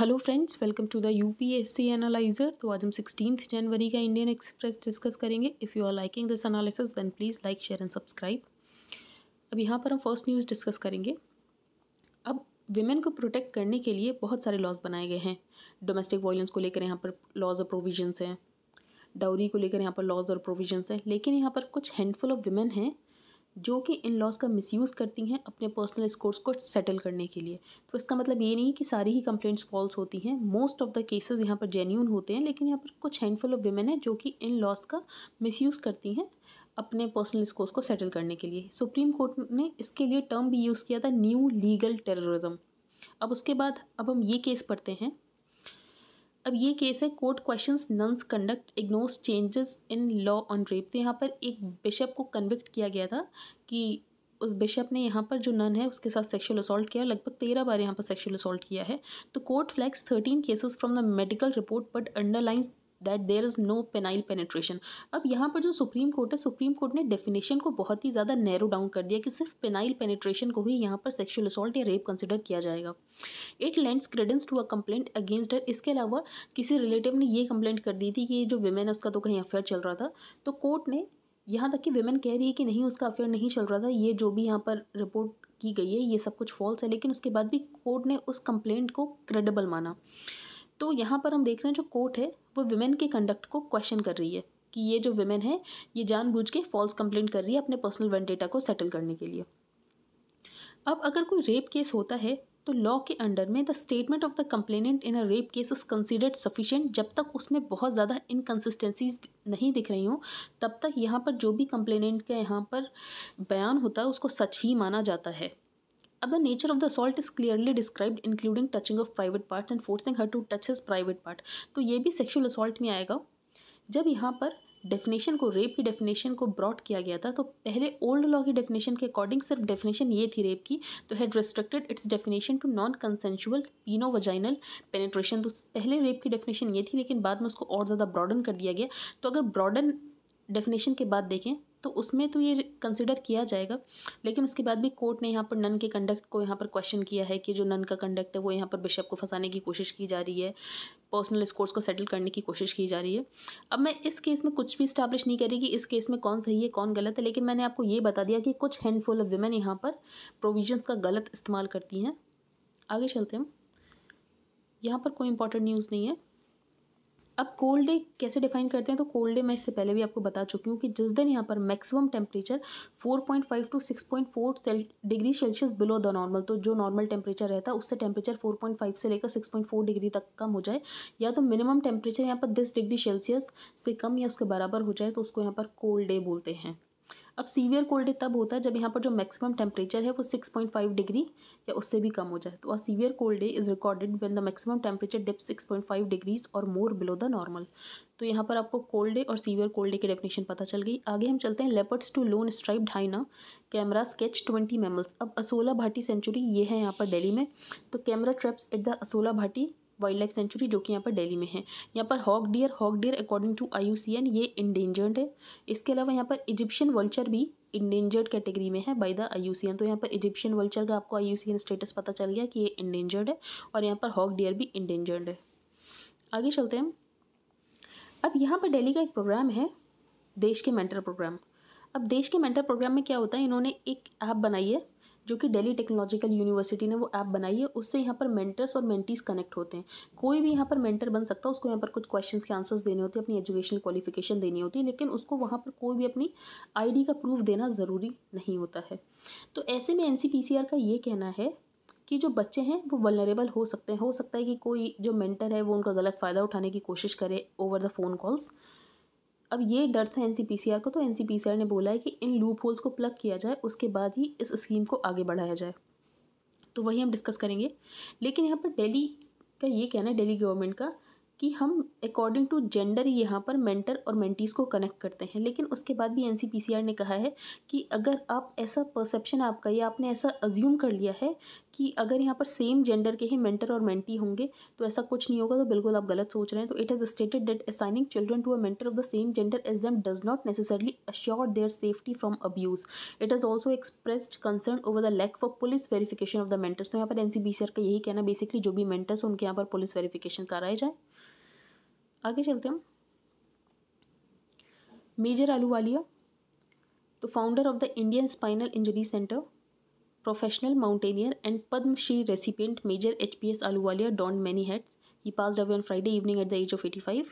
Hello friends welcome to the UPSC analyser तो आज हम सिक्सटीन जनवरी का इंडियन एक्सप्रेस डिस्कस करेंगे if you are liking this analysis then please like share and subscribe अब यहाँ पर हम फर्स्ट न्यूज़ डिस्कस करेंगे अब विमेन को प्रोटेक्ट करने के लिए बहुत सारे लॉज बनाए गए हैं डोमेस्टिक वायलेंस को लेकर यहाँ पर लॉज और प्रोविजन्स हैं डाउरी को लेकर यहाँ पर लॉज और प्रोविजन्स हैं लेकिन यहाँ पर कुछ हैंडफुल ऑफ वुमेन हैं जो कि इन लॉज का मिसयूज़ करती हैं अपने पर्सनल स्कोर्स को सेटल करने के लिए तो इसका मतलब ये नहीं कि सारी ही कंप्लेंट्स फॉल्स होती हैं मोस्ट ऑफ द केसेस यहाँ पर जेन्यून होते हैं लेकिन यहाँ पर कुछ हैंडफुल ऑफ वेमेन है जो कि इन लॉज का मिसयूज़ करती हैं अपने पर्सनल स्कोर्स को सेटल करने के लिए सुप्रीम कोर्ट ने इसके लिए टर्म भी यूज़ किया था न्यू लीगल टेररिज्म अब उसके बाद अब हम ये केस पढ़ते हैं अब ये केस है court question nun's conduct ignores changes in law on rape तो यहाँ पर एक बिशप को कन्विक्ट किया गया था कि उस बिशप ने यहाँ पर जो नन है उसके साथ सेक्सुअल असोल्ट किया लगभग तेरह बार यहाँ पर सेक्सुअल असोल्ट किया है तो court flags thirteen cases from the medical report but underlines that there is no penile penetration अब यहाँ पर जो सुप्रीम कोर्ट है सुप्रीम कोर्ट ने डेफिनेशन को बहुत ही ज़्यादा नैरो डाउन कर दिया कि सिर्फ पेनाइल पेनेट्रेशन को ही यहाँ पर सेक्शुअल असॉल्ट या रेप कंसिडर किया जाएगा it lends credence to a complaint against her इसके अलावा किसी रिलेटिव ने यह कंप्लेंट कर दी थी कि जो वेमेन है उसका तो कहीं अफेयर चल रहा था तो कोर्ट ने यहाँ तक कि वेमेन कह रही है कि नहीं उसका अफेयर नहीं चल रहा था ये जो भी यहाँ पर रिपोर्ट की गई है ये सब कुछ फॉल्स है लेकिन उसके बाद भी कोर्ट ने उस कंप्लेंट को क्रेडिबल माना तो यहाँ पर हम देख रहे हैं जो कोर्ट है वो वुमेन के कंडक्ट को क्वेश्चन कर रही है कि ये जो वुमेन है ये जानबूझ के फॉल्स कंप्लेंट कर रही है अपने पर्सनल डेटा को सेटल करने के लिए अब अगर कोई रेप केस होता है तो लॉ के अंडर में the statement of the complainant in a rape case is considered sufficient जब तक उसमें बहुत ज़्यादा इनकन्सिस्टेंसीज नहीं दिख रही हों तब तक यहाँ पर जो भी कंप्लेनेंट का यहाँ पर बयान होता है उसको सच ही माना जाता है अब the nature of the assault is clearly described including touching of private part and forcing her to touch his private part तो ये भी सेक्शुअल असॉल्ट में आएगा जब यहाँ पर डेफिनेशन को रेप की डेफिनेशन को ब्रॉड किया गया था तो पहले ओल्ड लॉ की डेफिनेशन के अकॉर्डिंग सिर्फ डेफिनेशन ये थी रेप की तो had restricted its definition to non consensual peno vaginal penetration तो पहले रेप की डेफिनेशन ये थी लेकिन बाद में उसको और ज़्यादा ब्रॉडन कर दिया गया तो अगर ब्रॉडन डेफिनेशन के बाद देखें तो उसमें तो ये कंसिडर किया जाएगा लेकिन उसके बाद भी कोर्ट ने यहाँ पर नन के कंडक्ट को यहाँ पर क्वेश्चन किया है कि जो नन का कंडक्ट है वो यहाँ पर बिशप को फंसाने की कोशिश की जा रही है पर्सनल स्कोर्स को सेटल करने की कोशिश की जा रही है अब मैं इस केस में कुछ भी इस्टेब्लिश नहीं करी कि इस केस में कौन सही है कौन गलत है लेकिन मैंने आपको ये बता दिया कि कुछ हैंडफुल ऑफ वुमेन यहाँ पर प्रोविजन का गलत इस्तेमाल करती हैं आगे चलते हम यहाँ पर कोई इंपॉर्टेंट न्यूज़ नहीं है अब कोल्ड डे कैसे डिफाइन करते हैं तो कोल्ड डे मैं इससे पहले भी आपको बता चुकी हूँ कि जिस दिन यहाँ पर maximum temperature 4.5 to 6.4 degree Celsius below the normal तो जो नॉर्मल टेम्परेचर रहता है उससे टेम्परेचर 4.5 से लेकर 6.4 डिग्री तक कम हो जाए या तो मिनिमम टेम्परेचर यहाँ पर दस डिग्री सेल्सियस से कम या उसके बराबर हो जाए तो उसको यहाँ पर कोल्ड डे बोलते हैं अब सीवियर कोल्ड तब होता है जब यहाँ पर जो मैक्सिमम टेम्परेचर है वो सिक्स पॉइंट फाइव डिग्री या उससे भी कम हो जाए तो a severe cold day is recorded when the maximum temperature dip six point five degrees और मोर बिलो द नॉर्मल तो यहाँ पर आपको कोल्ड डे और सीवियर कोल्ड डे की डेफिनेशन पता चल गई आगे हम चलते हैं leopards to lone stripe hyena camera sketch twenty mammals अब असोला भाटी सेंचुरी ये है यहाँ पर डेली में तो camera traps at the Asola Bhati wildlife sanctuary जो कि यहाँ पर डेली में है यहाँ पर hog deer hog deer according to I U C N ये इंडेंजर्ड है इसके अलावा यहाँ पर इजिप्शियन वल्चर भी इंडेंजर्ड कैटेगरी में है by the I U C N तो यहाँ पर इजिप्शियन वल्चर का आपको I U C N status पता चल गया कि ये इंडेंजर्ड है और यहाँ पर हॉक डियर भी इंडेंजर्ड है आगे चलते हैं अब यहाँ पर डेली का एक प्रोग्राम है देश के मेंटर प्रोग्राम अब देश के मेंटर प्रोग्राम में क्या होता है इन्होंने एक ऐप बनाई है जो कि डेली टेक्नोलॉजिकल यूनिवर्सिटी ने वो ऐप बनाई है उससे यहाँ पर मेंटर्स और मेंटीज कनेक्ट होते हैं कोई भी यहाँ पर मेंटर बन सकता है उसको यहाँ पर कुछ क्वेश्चन के आंसर्स देने होते हैं अपनी एजुकेशन क्वालिफिकेशन देनी होती है लेकिन उसको वहाँ पर कोई भी अपनी आई का प्रूफ देना ज़रूरी नहीं होता है तो ऐसे में एन का ये कहना है कि जो बच्चे हैं वो वनरेबल हो सकते हैं हो सकता है कि कोई जो मेंटर है वो उनका गलत फ़ायदा उठाने की कोशिश करे ओवर द फ़ोन कॉल्स अब ये डर था एन को तो एन ने बोला है कि इन लूप होल्स को प्लग किया जाए उसके बाद ही इस स्कीम को आगे बढ़ाया जाए तो वही हम डिस्कस करेंगे लेकिन यहाँ पर दिल्ली का ये कहना है दिल्ली गवर्नमेंट का कि हम अकॉर्डिंग टू जेंडर ही यहाँ पर मेंटर और मेंटीज़ को कनेक्ट करते हैं लेकिन उसके बाद भी एन ने कहा है कि अगर आप ऐसा परसेप्शन आपका या आपने ऐसा अज्यूम कर लिया है कि अगर यहाँ पर सेम जेंडर के ही मेंटर और मेंटी होंगे तो ऐसा कुछ नहीं होगा तो बिल्कुल आप गलत सोच रहे हैं तो it is stated that assigning children to a mentor of the same gender as them does not necessarily assure their safety from abuse it is also expressed concern over the lack for police verification of the mentors तो यहाँ पर N का यही कहना basically जो भी mentors उनके यहाँ पर पुलिस वेरीफिकेशन कराया जाए आगे चलते हम मेजर आलूवालिया तो founder of the Indian spinal injury centre professional mountaineer and Padma Shri recipient major H P S Ahluwalia don many heads he passed on Friday evening at the age of eighty five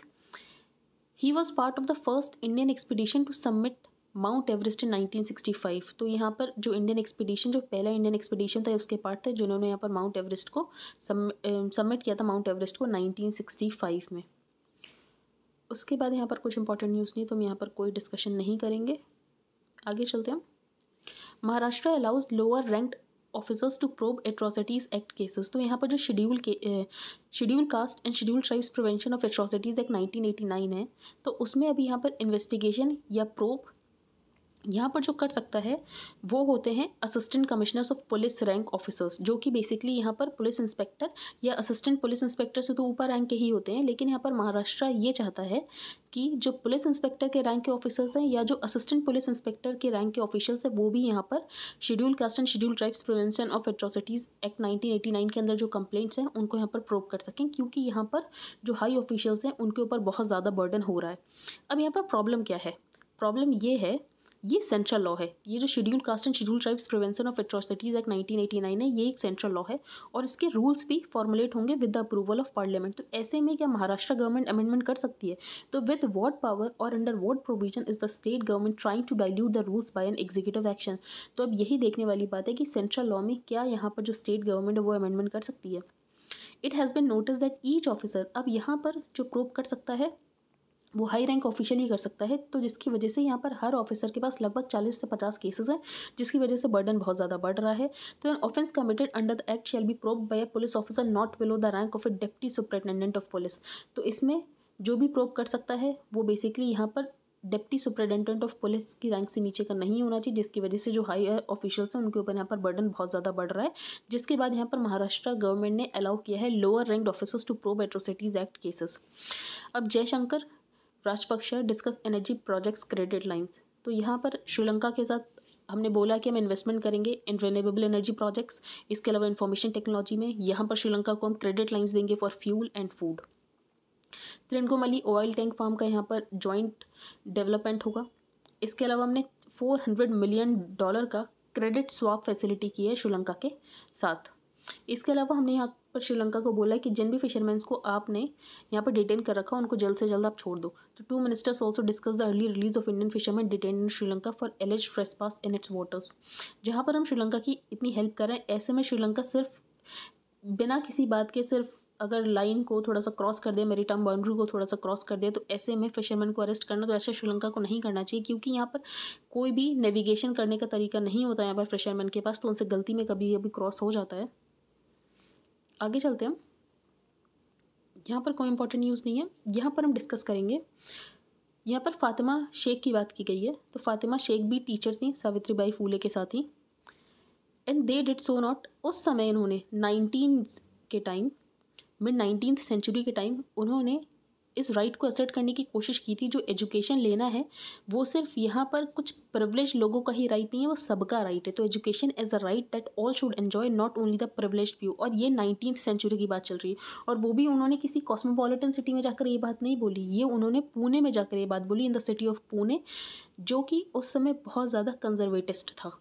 he was part of the first Indian expedition to submit Mount Everest in 1965 तो यहाँ पर जो Indian expedition जो पहला Indian expedition था उसके part थे जिन्होंने यहाँ पर माउंट एवरेस्ट को सबमिट किया था माउंट एवरेस्ट को 1965 में उसके बाद यहाँ पर कुछ इंपॉर्टेंट न्यूज़ नहीं तो हम यहाँ पर कोई डिस्कशन नहीं करेंगे आगे चलते हम Maharashtra allows lower ranked officers to probe atrocities act cases तो यहाँ पर जो शेड्यूल के schedule caste and schedule tribes prevention of atrocities act 1989 है तो उसमें अभी यहाँ पर इन्वेस्टिगेशन या प्रोब यहाँ पर जो कर सकता है वो होते हैं assistant commissioners of police rank officers जो कि बेसिकली यहाँ पर पुलिस इंस्पेक्टर या असिस्टेंट पुलिस इंस्पेक्टर से तो ऊपर रैंक के ही होते हैं लेकिन यहाँ पर महाराष्ट्र ये चाहता है कि जो पुलिस इंस्पेक्टर के रैंक के ऑफिसर्स हैं या जो असिस्टेंट पुलिस इंस्पेक्टर के रैंक के ऑफिशियल्स हैं वो भी यहाँ पर schedule caste and schedule tribes prevention of atrocities act nineteen के अंदर जो कंप्लेंट्स हैं उनको यहाँ पर प्रोव कर सकें क्योंकि यहाँ पर जो हाई ऑफिशियल्स हैं उनके ऊपर बहुत ज़्यादा बर्डन हो रहा है अब यहाँ पर प्रॉब्लम क्या है प्रॉब्लम ये है ये सेंट्रल लॉ है ये जो schedule caste and schedule tribes prevention of atrocities act 1989 है ये एक सेंट्रल लॉ है और इसके रूल्स भी फॉर्मुलेट होंगे with the approval of parliament तो ऐसे में क्या महाराष्ट्र गवर्नमेंट अमेंडमेंट कर सकती है तो विद वॉट पावर और under what provision is the state government trying to dilute the rules by an executive action तो अब यही देखने वाली बात है कि सेंट्रल लॉ में क्या यहाँ पर जो स्टेट गवर्नमेंट है वो अमेंडमेंट कर सकती है it has been notice that each officer अब यहाँ पर जो प्रूव कर सकता है वो हाई रैंक ऑफिशियल ही कर सकता है तो जिसकी वजह से यहाँ पर हर ऑफिसर के पास लगभग चालीस से पचास केसेज हैं जिसकी वजह से बर्डन बहुत ज़्यादा बढ़ रहा है तो an offence committed under the act shall be probe by a police officer not below the rank of a deputy superintendent of police तो इसमें जो भी प्रोव कर सकता है वो बेसिकली यहाँ पर डिप्टी सुप्रिटेंडेंट ऑफ पुलिस की रैंक से नीचे का नहीं होना चाहिए जिसकी वजह से जो हाई ऑफिशियल्स हैं उनके ऊपर यहाँ पर बर्डन बहुत ज़्यादा बढ़ रहा है जिसके बाद यहाँ पर महाराष्ट्र गवर्नमेंट ने अलाउ किया है lower rank officers to probe atrocities act cases अब Jaishankar Rajapaksa discuss energy projects credit lines तो यहाँ पर श्रीलंका के साथ हमने बोला कि हम इन्वेस्टमेंट करेंगे इन रिनेबल एनर्जी प्रोजेक्ट्स इसके अलावा इन्फॉर्मेशन टेक्नोलॉजी में यहाँ पर श्रीलंका को हम क्रेडिट लाइन्स देंगे for fuel and food Trincomalee oil tank farm का यहाँ पर जॉइंट डेवलपमेंट होगा इसके अलावा हमने फोर हंड्रेड मिलियन डॉलर का क्रेडिट स्वाप फैसिलिटी की है श्रीलंका के साथ इसके अलावा हमने यहाँ पर श्रीलंका को बोला कि जिन भी फिशरमैन को आपने यहाँ पर डिटेन कर रखा उनको जल्द से जल्द आप छोड़ दो तो two ministers also discuss the early release of Indian fisherman detain in Sri Lanka for allege pass in its waters जहाँ पर हम श्रीलंका की इतनी हेल्प कर रहे हैं ऐसे में श्रीलंका सिर्फ बिना किसी बात के सिर्फ अगर लाइन को थोड़ा सा क्रॉस कर दे मेरीटाइम बाउंड्री को थोड़ा सा क्रॉस कर दे तो ऐसे में फिशरमैन को अरेस्ट करना तो ऐसा श्रीलंका को नहीं करना चाहिए क्योंकि यहाँ पर कोई भी नेविगेशन करने का तरीका नहीं होता यहाँ पर फिशरमैन के पास तो उनसे गलती में कभी कभी क्रॉस हो जाता है आगे चलते हम यहाँ पर कोई इंपॉर्टेंट न्यूज़ नहीं है यहाँ पर हम डिस्कस करेंगे यहाँ पर फातिमा शेख की बात की गई है तो फातिमा शेख भी टीचर थी सावित्री बाई फूले के साथ ही and they did so not उस समय इन्होंने नाइनटीन के टाइम मिड नाइनटीन सेंचुरी के टाइम उन्होंने इस राइट को असर्ट करने की कोशिश की थी जो एजुकेशन लेना है वो सिर्फ यहाँ पर कुछ प्रिवलेज लोगों का ही राइट नहीं है वो सबका राइट है तो education as a right that all should enjoy not only the privilege few और ये नाइनटीन सेंचुरी की बात चल रही है और वो भी उन्होंने किसी कॉस्मोपॉलिटन सिटी में जाकर ये बात नहीं बोली ये उन्होंने पुणे में जाकर ये बात बोली in the city of Pune जो कि उस समय बहुत ज़्यादा कंजर्वेटिस्ट था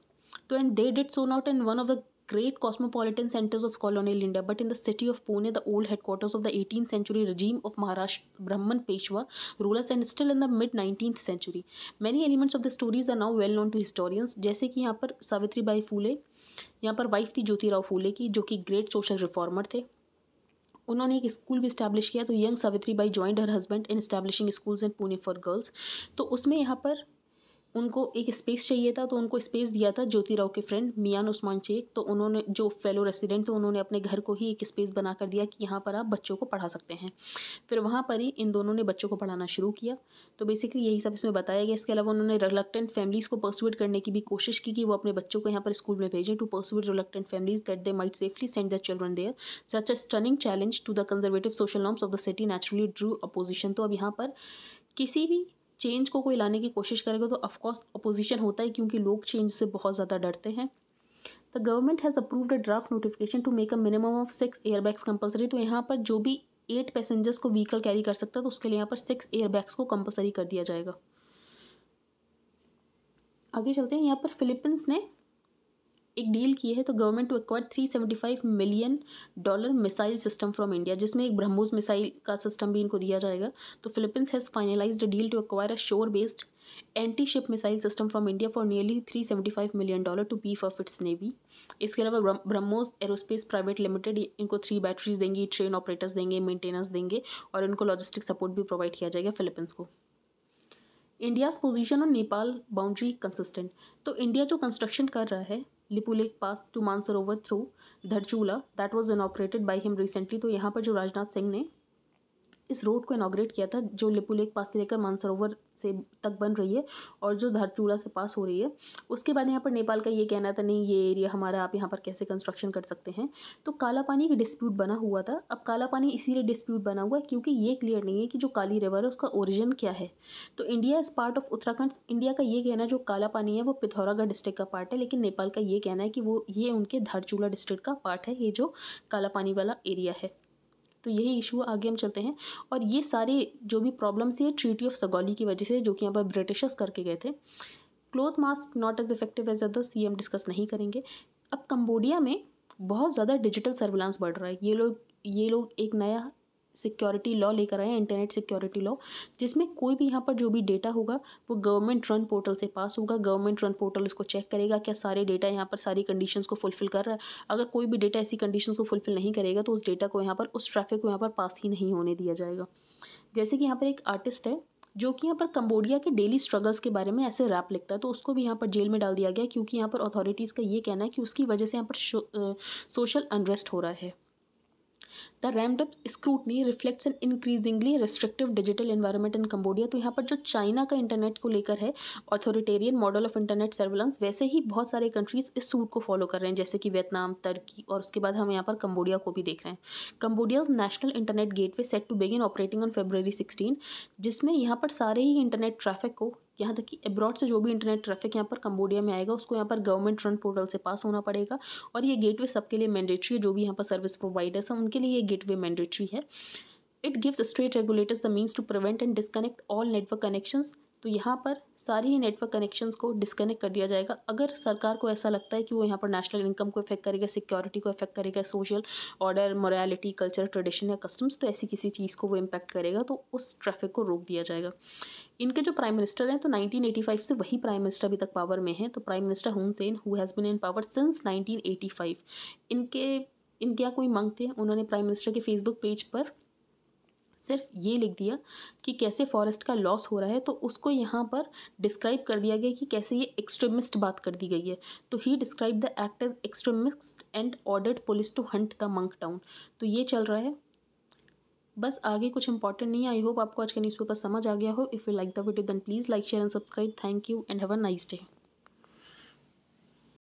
तो and they did so not an one of the great cosmopolitan centers of colonial India, but in the city of Pune, the old headquarters of the 18th century regime of Maharashtra Brahman Peshwa rulers and still in the mid 19th century. Many elements of the stories are now well known to historians, जैसे कि यहाँ पर Savitri by फूले यहाँ पर wife थी ज्योतिराव फूले की जो कि ग्रेट सोशल रिफॉर्मर थे उन्होंने एक स्कूल भी इस्टेब्लिश किया तो young Savitri Bai joined her husband in establishing schools in Pune for girls तो उसमें यहाँ पर उनको एक स्पेस चाहिए था तो उनको स्पेस दिया था ज्योति राव के फ्रेंड मियान उस्मान शेख तो उन्होंने जो फेलो रेसिडेंट थे उन्होंने अपने घर को ही एक स्पेस बना कर दिया कि यहाँ पर आप बच्चों को पढ़ा सकते हैं फिर वहाँ पर ही इन दोनों ने बच्चों को पढ़ाना शुरू किया तो बेसिकली यही सब इसमें बताया गया इसके अलावा उन्होंने रिलक्टेंट फैमिलीज़ को पर्सुएट करने की भी कोशिश की कि वो अपने बच्चों को यहाँ पर स्कूल में भेजें to persuade reluctant families that they might safely send the children there such a stunning challenge to the conservative social norms of the city naturally drew opposition तो अब यहाँ पर किसी भी चेंज को कोई लाने की कोशिश करेगा तो ऑफकोर्स अपोजिशन होता है क्योंकि लोग चेंज से बहुत ज़्यादा डरते हैं the government has approved a draft notification to make a minimum of six airbags compulsory तो यहाँ पर जो भी एट पैसेंजर्स को व्हीकल कैरी कर सकता है तो उसके लिए यहाँ पर सिक्स एयरबैग्स को कंपलसरी कर दिया जाएगा आगे चलते हैं यहाँ पर फिलीपींस ने एक डील की है तो government to acquire 375 million dollar missile system from India जिसमें एक ब्रह्मोस मिसाइल का सिस्टम भी इनको दिया जाएगा तो Philippines has finalised a deal to acquire a shore based anti ship missile system from India for nearly 375 million dollar to beef of its navy इसके अलावा ब्रह्मोस एरोस्पेस प्राइवेट लिमिटेड इनको थ्री बैटरीज देंगी train operators देंगे maintenance देंगे और इनको logistic support भी provide किया जाएगा फिलिपींस को India's position on Nepal boundary consistent तो इंडिया जो कंस्ट्रक्शन कर रहा है Lipulekh pass to Mansarovar through Dharchula that was inaugurated by him recently तो यहाँ पर जो राजनाथ सिंह ने इस रोड को इनाग्रेट किया था जो लिपू लेक पास से लेकर मानसरोवर से तक बन रही है और जो धारचूला से पास हो रही है उसके बाद यहाँ पर नेपाल का ये कहना था नहीं ये एरिया हमारा आप यहाँ पर कैसे कंस्ट्रक्शन कर सकते हैं तो काला पानी एक डिस्प्यूट बना हुआ था अब काला पानी इसीलिए डिस्प्यूट बना हुआ है क्योंकि ये क्लियर नहीं है कि जो काली रिवर है उसका ओरिजिन क्या है तो India is part of Uttarakhand India का ये कहना जो काला पानी है वो पिथौरागढ़ डिस्ट्रिक्ट का पार्ट है लेकिन नेपाल का ये कहना है कि वो ये उनके धारचूला डिस्ट्रिक्ट का पार्ट है ये जो काला पानी वाला एरिया है तो यही इशू आगे हम चलते हैं और ये सारे जो भी प्रॉब्लम्स ये ट्रीटी ऑफ सगौली की वजह से जो कि यहाँ पर ब्रिटिशर्स करके गए थे cloth masks not as effective as others ये हम डिस्कस नहीं करेंगे अब कम्बोडिया में बहुत ज़्यादा डिजिटल सर्विलांस बढ़ रहा है ये लोग ये लोग एक नया सिक्योरिटी लॉ लेकर आए इंटरनेट सिक्योरिटी लॉ जिसमें कोई भी यहाँ पर जो भी डेटा होगा वो गवर्नमेंट रन पोर्टल से पास होगा गवर्नमेंट रन पोर्टल इसको चेक करेगा क्या सारे डेटा यहाँ पर सारी कंडीशन को फुलफिल कर रहा है अगर कोई भी डेटा ऐसी कंडीशन को फुलफिल नहीं करेगा तो उस डेटा को यहाँ पर उस ट्रैफिक को यहाँ पर पास ही नहीं होने दिया जाएगा जैसे कि यहाँ पर एक आर्टिस्ट है जो कि यहाँ पर कंबोडिया के डेली स्ट्रगल्स के बारे में ऐसे रैप लिखता है तो उसको भी यहाँ पर जेल में डाल दिया गया क्योंकि यहाँ पर अथॉरिटीज़ का ये कहना है कि उसकी वजह से यहाँ पर सोशल अनरेस्ट हो रहा है the ramped up scrutiny reflects an increasingly restrictive digital environment in Cambodia तो यहाँ पर जो चाइना का इंटरनेट को लेकर है authoritarian model of internet surveillance वैसे ही बहुत सारे कंट्रीज इस सूट को फॉलो कर रहे हैं जैसे कि वियतनाम तर्की और उसके बाद हम यहाँ पर कंबोडिया को भी देख रहे हैं Cambodia's national internet way set to begin operating on February sixteen जिसमें यहाँ पर सारे ही इंटरनेट ट्रैफिक को यहाँ तक कि अब्रॉड से जो भी इंटरनेट ट्रैफिक यहाँ पर कंबोडिया में आएगा उसको यहाँ पर गवर्नमेंट रन पोर्टल से पास होना पड़ेगा और ये गेटवे सबके लिए मैंडेट्री है जो भी यहाँ पर सर्विस प्रोवाइडर्स हैं उनके लिए ये गेटवे मैंडेट्री है it gives straight regulators the means to prevent and disconnect all network connection तो यहाँ पर सारी ही नेटवर्क कनेक्शंस को डिस्कनेक्ट कर दिया जाएगा अगर सरकार को ऐसा लगता है कि वो यहाँ पर नेशनल इनकम को इफेक्ट करेगा सिक्योरिटी को इफेक्ट करेगा social order morality culture tradition या कस्टम्स तो ऐसी किसी चीज़ को वो इम्पैक्ट करेगा तो उस ट्रैफिक को रोक दिया जाएगा इनके जो प्राइम मिनिस्टर हैं तो 1985 से वही प्राइम मिनिस्टर अभी तक पावर में हैं तो prime minister Hun Sen who has been in power since 1985 इनके इनके कोई मंग थे उन्होंने प्राइम मिनिस्टर के फेसबुक पेज पर सिर्फ ये लिख दिया कि कैसे फॉरेस्ट का लॉस हो रहा है तो उसको यहाँ पर डिस्क्राइब कर दिया गया कि कैसे ये एक्सट्रीमिस्ट बात कर दी गई है तो he describe the act as extremist and ordered police to hunt the monk town तो ये चल रहा है बस आगे कुछ इंपॉर्टेंट नहीं आई होप आपको आज का न्यूज़पेपर समझ आ गया हो if you like the video then please like share and subscribe thank you and have a nice day